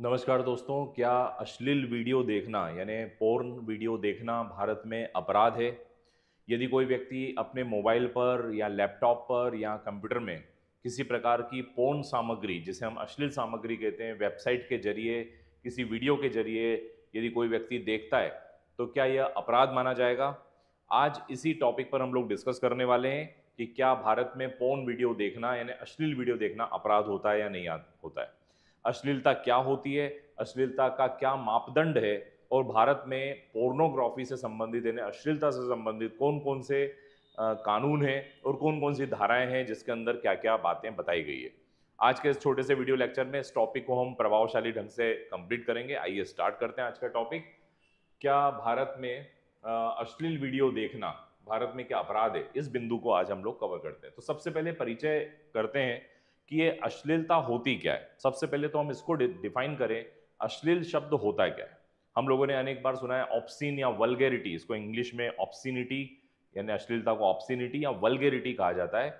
नमस्कार दोस्तों क्या अश्लील वीडियो देखना यानी पोर्न वीडियो देखना भारत में अपराध है यदि कोई व्यक्ति अपने मोबाइल पर या लैपटॉप पर या कंप्यूटर में किसी प्रकार की पोर्न सामग्री जिसे हम अश्लील सामग्री कहते हैं वेबसाइट के जरिए किसी वीडियो के जरिए यदि कोई व्यक्ति देखता है तो क्या यह अपराध माना जाएगा आज इसी टॉपिक पर हम लोग डिस्कस करने वाले हैं कि क्या भारत में पोर्न वीडियो देखना यानी अश्लील वीडियो देखना अपराध होता है या नहीं होता है अश्लीलता क्या होती है अश्लीलता का क्या मापदंड है और भारत में पोर्नोग्राफी से संबंधित यानी अश्लीलता से संबंधित कौन कौन से कानून हैं और कौन कौन सी धाराएं हैं जिसके अंदर क्या क्या बातें बताई गई है आज के इस छोटे से वीडियो लेक्चर में इस टॉपिक को हम प्रभावशाली ढंग से कंप्लीट करेंगे आइए स्टार्ट करते हैं आज का टॉपिक क्या भारत में अश्लील वीडियो देखना भारत में क्या अपराध है इस बिंदु को आज हम लोग कवर करते हैं तो सबसे पहले परिचय करते हैं कि ये अश्लीलता होती क्या है सबसे पहले तो हम इसको डिफाइन करें अश्लील शब्द होता क्या है हम लोगों ने अनेक बार सुना है ऑप्सिन या वलगेरिटी इसको इंग्लिश में ऑप्सिनिटी यानी अश्लीलता को ऑप्सिनिटी या वलगेरिटी कहा जाता है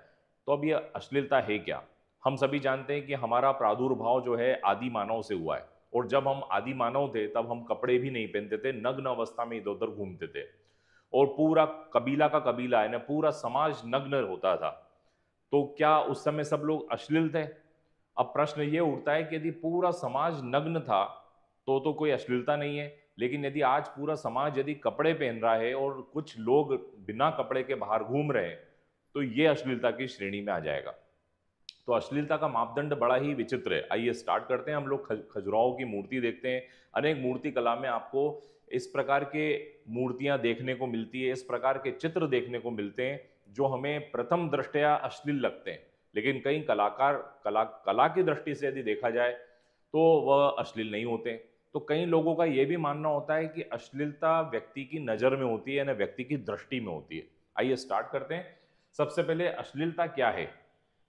तो अब ये अश्लीलता है क्या हम सभी जानते हैं कि हमारा प्रादुर्भाव जो है आदि मानव से हुआ है और जब हम आदि मानव थे तब हम कपड़े भी नहीं पहनते थे नग्न अवस्था में इधर उधर घूमते थे और पूरा कबीला का कबीला यानी पूरा समाज नग्न होता था तो क्या उस समय सब लोग अश्लील थे अब प्रश्न ये उठता है कि यदि पूरा समाज नग्न था तो तो कोई अश्लीलता नहीं है लेकिन यदि आज पूरा समाज यदि कपड़े पहन रहा है और कुछ लोग बिना कपड़े के बाहर घूम रहे हैं तो ये अश्लीलता की श्रेणी में आ जाएगा तो अश्लीलता का मापदंड बड़ा ही विचित्र है आइए स्टार्ट करते हैं हम लोग खजुराहो की मूर्ति देखते हैं अनेक मूर्ति कला में आपको इस प्रकार के मूर्तियां देखने को मिलती है इस प्रकार के चित्र देखने को मिलते हैं जो हमें प्रथम दृष्टया अश्लील लगते हैं लेकिन कई कलाकार कला कला की दृष्टि से यदि देखा जाए तो वह अश्लील नहीं होते तो कई लोगों का यह भी मानना होता है कि अश्लीलता व्यक्ति की नज़र में होती है ना व्यक्ति की दृष्टि में होती है आइए स्टार्ट करते हैं सबसे पहले अश्लीलता क्या है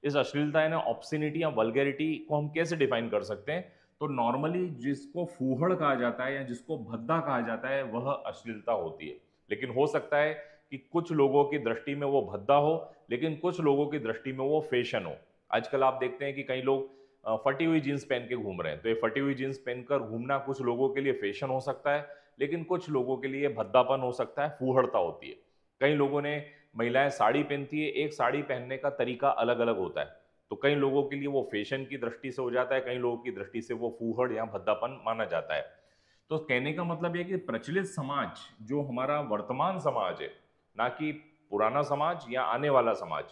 इस अश्लीलता या ऑप्सिनिटी या वलगेरिटी को हम कैसे डिफाइन कर सकते हैं तो नॉर्मली जिसको फूहड़ कहा जाता है या जिसको भद्दा कहा जाता है वह अश्लीलता होती है लेकिन हो सकता है कि कुछ लोगों की दृष्टि में वो भद्दा हो लेकिन कुछ लोगों की दृष्टि में वो फैशन हो आजकल आप देखते हैं कि कई लोग फटी हुई जीन्स पहन के घूम रहे हैं तो ये फटी हुई जीन्स पहनकर घूमना कुछ लोगों के लिए फैशन हो सकता है लेकिन कुछ लोगों के लिए भद्दापन हो सकता है फूहड़ता होती है कई लोगों ने महिलाएं साड़ी पहनती है एक साड़ी पहनने का तरीका अलग अलग होता है तो कई लोगों के लिए वो फैशन की दृष्टि से हो जाता है कई लोगों की दृष्टि से वो फूहड़ या भद्दापन माना जाता है तो कहने का मतलब यह कि प्रचलित समाज जो हमारा वर्तमान समाज है ना कि पुराना समाज या आने वाला समाज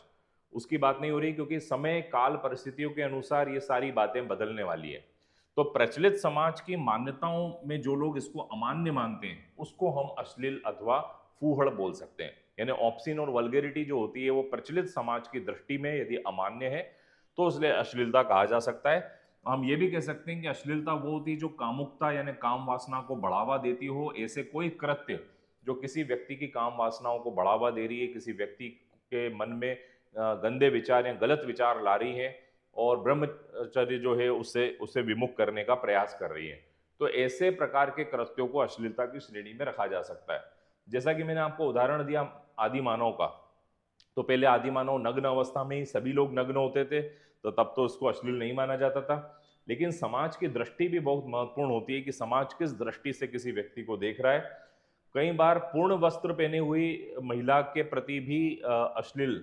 उसकी बात नहीं हो रही क्योंकि समय काल परिस्थितियों के अनुसार ये सारी बातें बदलने वाली है तो प्रचलित समाज की मान्यताओं में जो लोग इसको अमान्य मानते हैं उसको हम अश्लील अथवा फूहड़ बोल सकते हैं यानी ऑप्शिन और वलगेरिटी जो होती है वो प्रचलित समाज की दृष्टि में यदि अमान्य है तो इसलिए अश्लीलता कहा जा सकता है हम ये भी कह सकते हैं कि अश्लीलता वो होती है जो कामुकता यानी काम वासना को बढ़ावा देती हो ऐसे कोई कृत्य जो किसी व्यक्ति की काम वासनाओं को बढ़ावा दे रही है किसी व्यक्ति के मन में गंदे विचार या गलत विचार ला रही है और ब्रह्मचर्य जो है उसे उसे विमुख करने का प्रयास कर रही है तो ऐसे प्रकार के कृत्यों को अश्लीलता की श्रेणी में रखा जा सकता है जैसा कि मैंने आपको उदाहरण दिया आदि मानव का तो पहले आदि मानव नग्न अवस्था में ही सभी लोग नग्न होते थे तो तब तो उसको अश्लील नहीं माना जाता था लेकिन समाज की दृष्टि भी बहुत महत्वपूर्ण होती है कि समाज किस दृष्टि से किसी व्यक्ति को देख रहा है कई बार पूर्ण वस्त्र पहने हुई महिला के प्रति भी अश्लील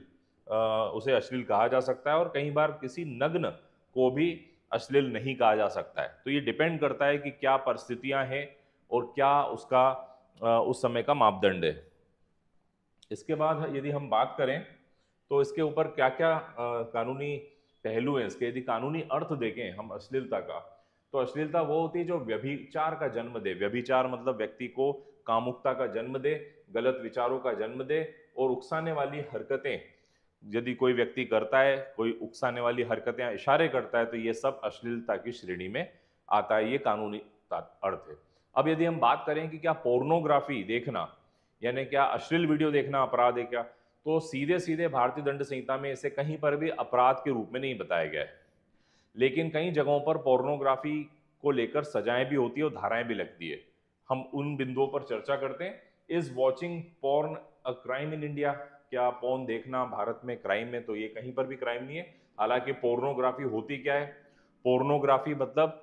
उसे अश्लील कहा जा सकता है और कई बार किसी नग्न को भी अश्लील नहीं कहा जा सकता है तो ये डिपेंड करता है कि क्या परिस्थितियां हैं और क्या उसका उस समय का मापदंड है इसके बाद यदि हम बात करें तो इसके ऊपर क्या क्या कानूनी पहलू हैं इसके यदि कानूनी अर्थ देखें हम अश्लीलता का तो अश्लीलता वो होती है जो व्यभिचार का जन्म दे व्यभिचार मतलब व्यक्ति को कामुकता का जन्म दे गलत विचारों का जन्म दे और उकसाने वाली हरकतें यदि कोई व्यक्ति करता है कोई उकसाने वाली हरकतें इशारे करता है तो ये सब अश्लीलता की श्रेणी में आता है ये कानूनी अर्थ है अब यदि हम बात करें कि क्या पोर्नोग्राफी देखना यानी क्या अश्लील वीडियो देखना अपराध है क्या तो सीधे सीधे भारतीय दंड संहिता में इसे कहीं पर भी अपराध के रूप में नहीं बताया गया है लेकिन कई जगहों पर पोर्नोग्राफी को लेकर सजाएं भी होती है और धाराएं भी लगती है हम उन बिंदुओं पर चर्चा करते हैं is watching porn a crime in India क्या पॉर्न देखना भारत में क्राइम है तो ये कहीं पर भी क्राइम नहीं है हालांकि पोर्नोग्राफी होती क्या है पोर्नोग्राफी मतलब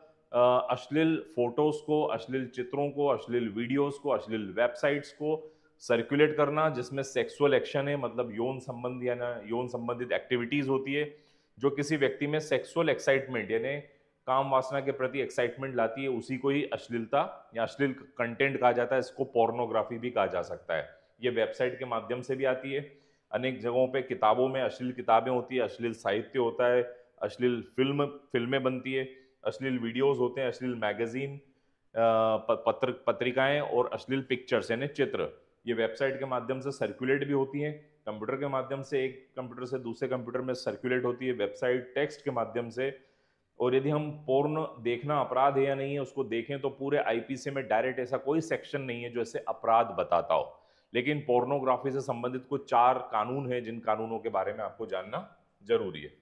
अश्लील फोटोज को अश्लील चित्रों को अश्लील वीडियोस को अश्लील वेबसाइट्स को सर्कुलेट करना जिसमें सेक्सुअल एक्शन है मतलब यौन संबंध या यौन संबंधित एक्टिविटीज होती है जो किसी व्यक्ति में सेक्सुअल एक्साइटमेंट यानी काम वासना के प्रति एक्साइटमेंट लाती है उसी को ही अश्लीलता या अश्लील कंटेंट कहा जाता है इसको पोर्नोग्राफी भी कहा जा सकता है ये वेबसाइट के माध्यम से भी आती है अनेक जगहों पे किताबों में अश्लील किताबें होती है अश्लील साहित्य होता है अश्लील फिल्म फिल्में बनती है अश्लील वीडियोज़ होते हैं अश्लील मैगजीन पत्र पत्रिकाएँ और अश्लील पिक्चर्स यानी चित्र ये वेबसाइट के माध्यम से सर्कुलेट भी होती हैं कंप्यूटर के माध्यम से एक कंप्यूटर से दूसरे कंप्यूटर में सर्कुलेट होती है वेबसाइट टेक्स्ट के माध्यम से और यदि हम पोर्न देखना अपराध है या नहीं है उसको देखें तो पूरे आईपीसी में डायरेक्ट ऐसा कोई सेक्शन नहीं है जो ऐसे अपराध बताता हो लेकिन पोर्नोग्राफी से संबंधित कुछ चार कानून हैं जिन कानूनों के बारे में आपको जानना जरूरी है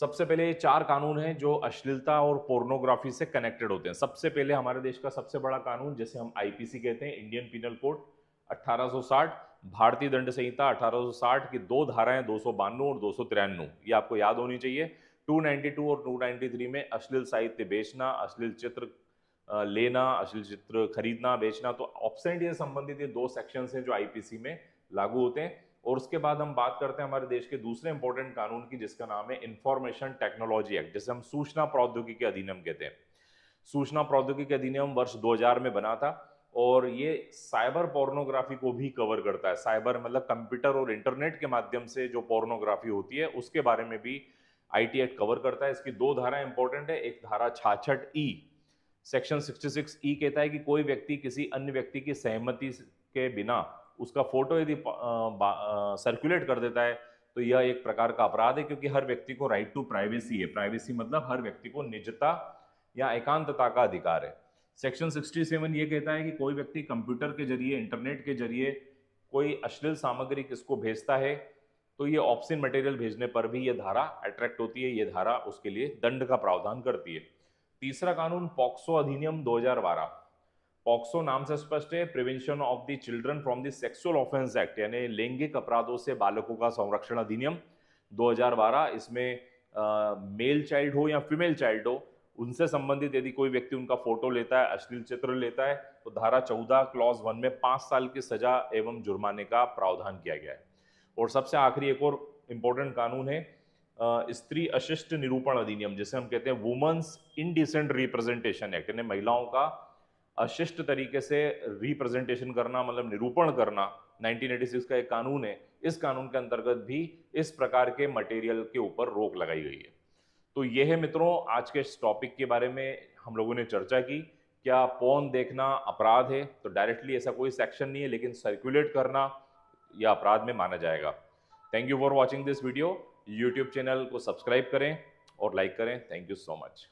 सबसे पहले ये चार कानून हैं जो अश्लीलता और पोर्नोग्राफी से कनेक्टेड होते हैं सबसे पहले हमारे देश का सबसे बड़ा कानून जैसे हम आईपीसी कहते हैं इंडियन पिनल कोड 1860 भारतीय दंड संहिता 1860 की दो धाराएं दो और दो ये आपको याद होनी चाहिए 292 और 293 में अश्लील साहित्य बेचना अश्लील चित्र लेना अश्लील चित्र खरीदना बेचना तो ऑप्शन ये संबंधित ये दो सेक्शन हैं जो आईपीसी में लागू होते हैं और उसके बाद हम बात करते हैं हमारे देश के दूसरे इंपॉर्टेंट कानून की जिसका नाम है इंफॉर्मेशन टेक्नोलॉजी एक्ट जिसे हम सूचना प्रौद्योगिकी अधिनियम कहते हैं सूचना प्रौद्योगिकी अधिनियम वर्ष दो में बना था और ये साइबर पोर्नोग्राफी को भी कवर करता है साइबर मतलब कंप्यूटर और इंटरनेट के माध्यम से जो पोर्नोग्राफी होती है उसके बारे में भी आईटी एक्ट कवर करता है इसकी दो धारा इंपॉर्टेंट है एक धारा छाछठ ई सेक्शन 66 ई कहता है कि कोई व्यक्ति किसी अन्य व्यक्ति की सहमति के बिना उसका फोटो यदि सर्कुलेट कर देता है तो यह एक प्रकार का अपराध है क्योंकि हर व्यक्ति को राइट टू प्राइवेसी है प्राइवेसी मतलब हर व्यक्ति को निजता या एकांतता का अधिकार है सेक्शन 67 ये कहता है कि कोई व्यक्ति कंप्यूटर के जरिए इंटरनेट के जरिए कोई अश्लील सामग्री किसको भेजता है तो ये ऑप्शन मटेरियल भेजने पर भी ये धारा अट्रैक्ट होती है ये धारा उसके लिए दंड का प्रावधान करती है तीसरा कानून पॉक्सो अधिनियम दो पॉक्सो नाम से स्पष्ट है prevention of the children from the sexual offence act यानी लैंगिक अपराधों से बालकों का संरक्षण अधिनियम 2012 इसमें मेल चाइल्ड हो या फीमेल चाइल्ड हो उनसे संबंधित यदि कोई व्यक्ति उनका फोटो लेता है अश्लील चित्र लेता है तो धारा चौदह क्लॉज वन में पाँच साल की सजा एवं जुर्माने का प्रावधान किया गया है और सबसे आखिरी एक और इम्पोर्टेंट कानून है स्त्री अशिष्ट निरूपण अधिनियम जिसे हम कहते हैं वुमन्स इनडिसेंट रिप्रेजेंटेशन एक्ट यानी महिलाओं का अशिष्ट तरीके से रिप्रेजेंटेशन करना मतलब निरूपण करना 1986 का एक कानून है इस कानून के अंतर्गत भी इस प्रकार के मटेरियल के ऊपर रोक लगाई गई है तो ये है मित्रों आज के इस टॉपिक के बारे में हम लोगों ने चर्चा की क्या पोन देखना अपराध है तो डायरेक्टली ऐसा कोई सेक्शन नहीं है लेकिन सर्कुलेट करना या अपराध में माना जाएगा thank you for watching this video YouTube channel को सब्सक्राइब करें और लाइक करें थैंक यू सो मच